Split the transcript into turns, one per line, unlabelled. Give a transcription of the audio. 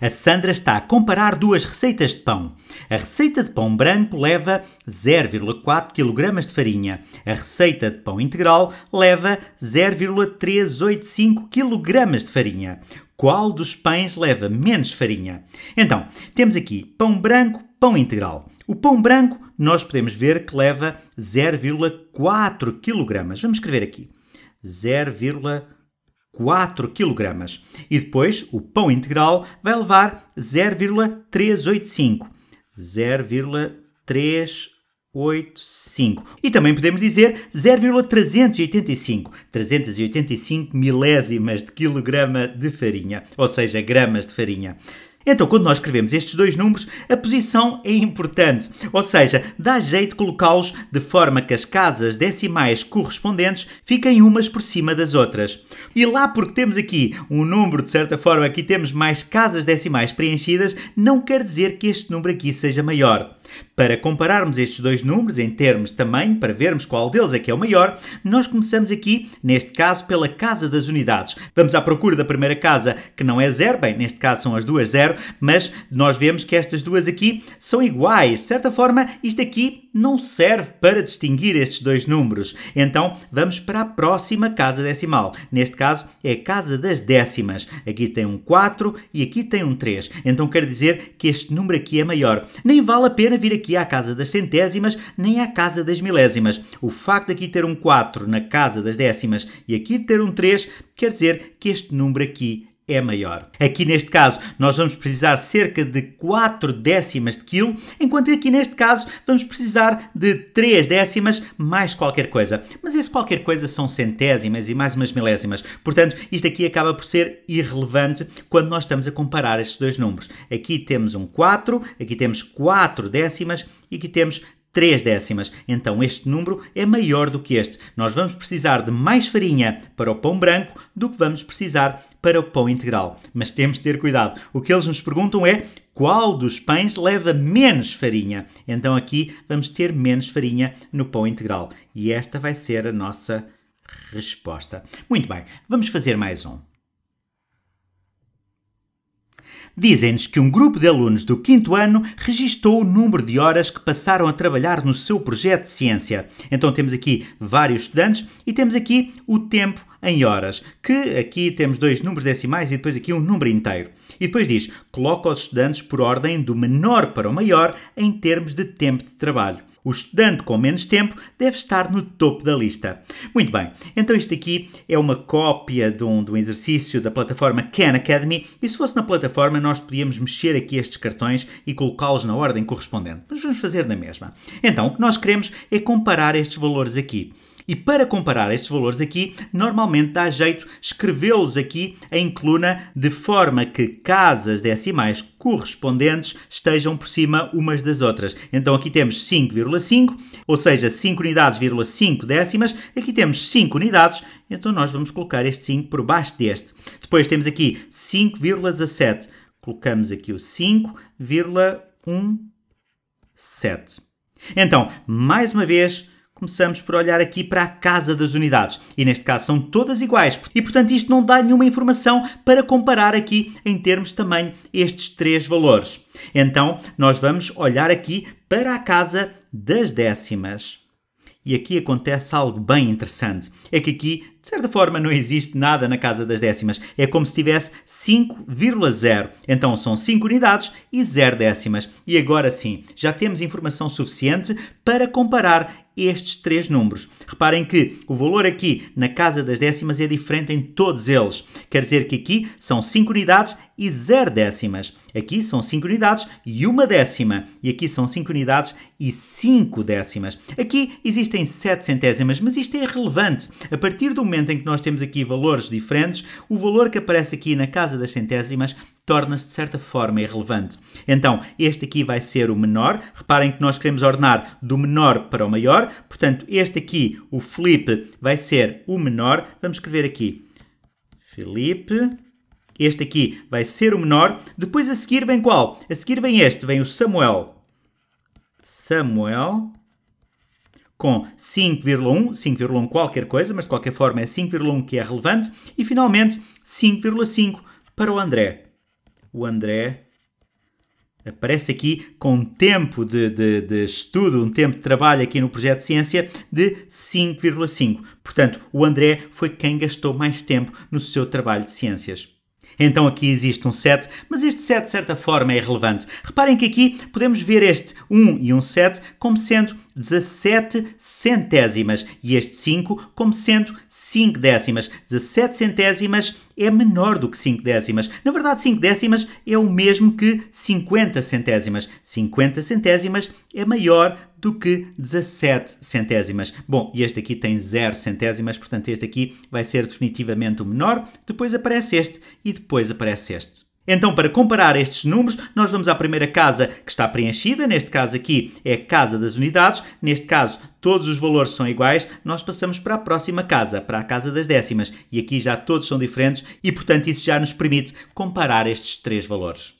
A Sandra está a comparar duas receitas de pão. A receita de pão branco leva 0,4 kg de farinha. A receita de pão integral leva 0,385 kg de farinha. Qual dos pães leva menos farinha? Então, temos aqui pão branco, pão integral. O pão branco nós podemos ver que leva 0,4 kg. Vamos escrever aqui. 0,4 4 kg. E depois o pão integral vai levar 0,385. 0,385. E também podemos dizer 0,385. 385 milésimas de quilograma de farinha, ou seja, gramas de farinha. Então, quando nós escrevemos estes dois números, a posição é importante, ou seja, dá jeito colocá-los de forma que as casas decimais correspondentes fiquem umas por cima das outras. E lá porque temos aqui um número, de certa forma, aqui temos mais casas decimais preenchidas, não quer dizer que este número aqui seja maior. Para compararmos estes dois números em termos de tamanho, para vermos qual deles é que é o maior, nós começamos aqui, neste caso, pela casa das unidades. Vamos à procura da primeira casa, que não é zero, bem, neste caso são as duas zero, mas nós vemos que estas duas aqui são iguais. De certa forma, isto aqui não serve para distinguir estes dois números. Então vamos para a próxima casa decimal. Neste caso é a casa das décimas. Aqui tem um 4 e aqui tem um 3. Então quer dizer que este número aqui é maior. Nem vale a pena vir aqui à casa das centésimas nem à casa das milésimas. O facto de aqui ter um 4 na casa das décimas e aqui ter um 3 quer dizer que este número aqui é maior. Aqui neste caso, nós vamos precisar cerca de 4 décimas de quilo, enquanto aqui neste caso vamos precisar de 3 décimas mais qualquer coisa. Mas esse qualquer coisa são centésimas e mais umas milésimas. Portanto, isto aqui acaba por ser irrelevante quando nós estamos a comparar estes dois números. Aqui temos um 4, aqui temos 4 décimas e aqui temos 3 décimas. Então este número é maior do que este. Nós vamos precisar de mais farinha para o pão branco do que vamos precisar para o pão integral. Mas temos de ter cuidado. O que eles nos perguntam é qual dos pães leva menos farinha. Então aqui vamos ter menos farinha no pão integral. E esta vai ser a nossa resposta. Muito bem, vamos fazer mais um. Dizem-nos que um grupo de alunos do quinto ano registou o número de horas que passaram a trabalhar no seu projeto de ciência. Então temos aqui vários estudantes e temos aqui o tempo em horas, que aqui temos dois números decimais e depois aqui um número inteiro. E depois diz: coloca os estudantes por ordem do menor para o maior em termos de tempo de trabalho. O estudante com menos tempo deve estar no topo da lista. Muito bem, então isto aqui é uma cópia de um, de um exercício da plataforma Khan Academy e se fosse na plataforma nós podíamos mexer aqui estes cartões e colocá-los na ordem correspondente. Mas vamos fazer na mesma. Então, o que nós queremos é comparar estes valores aqui. E para comparar estes valores aqui, normalmente dá jeito escrevê-los aqui em coluna de forma que casas decimais correspondentes estejam por cima umas das outras. Então aqui temos 5,5, ou seja, 5 unidades, 5 décimas. Aqui temos 5 unidades, então nós vamos colocar este 5 por baixo deste. Depois temos aqui 5,17. Colocamos aqui o 5,17. Então, mais uma vez, começamos por olhar aqui para a casa das unidades. E neste caso são todas iguais e, portanto, isto não dá nenhuma informação para comparar aqui em termos de tamanho estes três valores. Então, nós vamos olhar aqui para a casa das décimas. E aqui acontece algo bem interessante. É que aqui, de certa forma, não existe nada na casa das décimas. É como se tivesse 5,0. Então são 5 unidades e 0 décimas. E agora sim, já temos informação suficiente para comparar estes três números. Reparem que o valor aqui na casa das décimas é diferente em todos eles. Quer dizer que aqui são 5 unidades e 0 décimas. Aqui são 5 unidades e 1 décima. E aqui são 5 unidades e 5 décimas. Aqui existem 7 centésimas, mas isto é irrelevante. A partir do momento em que nós temos aqui valores diferentes, o valor que aparece aqui na casa das centésimas torna-se de certa forma irrelevante. Então, este aqui vai ser o menor. Reparem que nós queremos ordenar do menor para o maior. Portanto, este aqui, o Felipe, vai ser o menor. Vamos escrever aqui. Felipe este aqui vai ser o menor. Depois a seguir vem qual? A seguir vem este, vem o Samuel. Samuel com 5,1, 5,1 qualquer coisa, mas de qualquer forma é 5,1 que é relevante. E finalmente 5,5 para o André. O André aparece aqui com um tempo de, de, de, estudo, um tempo de trabalho aqui no projeto de ciência de 5,5. Portanto, o André foi quem gastou mais tempo no seu trabalho de ciências. Então aqui existe um 7, mas este 7 de certa forma é irrelevante. Reparem que aqui podemos ver este 1 e um 7 como sendo 17 centésimas e este 5 como sendo 5 décimas. 17 centésimas é menor do que 5 décimas. Na verdade, 5 décimas é o mesmo que 50 centésimas. 50 centésimas é maior do que 17 centésimas. Bom, e este aqui tem 0 centésimas, portanto este aqui vai ser definitivamente o menor. Depois aparece este e depois aparece este. Então, para comparar estes números, nós vamos à primeira casa que está preenchida, neste caso aqui é a casa das unidades, neste caso todos os valores são iguais, nós passamos para a próxima casa, para a casa das décimas, e aqui já todos são diferentes e, portanto, isso já nos permite comparar estes três valores.